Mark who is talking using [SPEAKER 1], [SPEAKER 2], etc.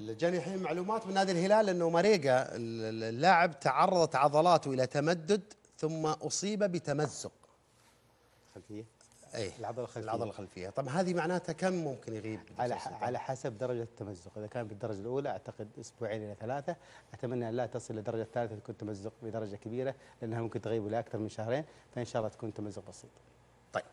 [SPEAKER 1] جاني الحين معلومات من نادي الهلال انه ماريجا اللاعب تعرضت عضلاته الى تمدد ثم اصيب بتمزق خلفيه ايه العضله الخلفيه العضله الخلفيه طب
[SPEAKER 2] هذه معناتها كم ممكن يغيب على على حسب درجه التمزق اذا كان بالدرجه الاولى اعتقد اسبوعين الى ثلاثه اتمنى ان لا تصل لدرجه الثالثه تكون تمزق بدرجه كبيره لانها ممكن تغيب الى اكثر من شهرين فان شاء الله تكون تمزق بسيط طيب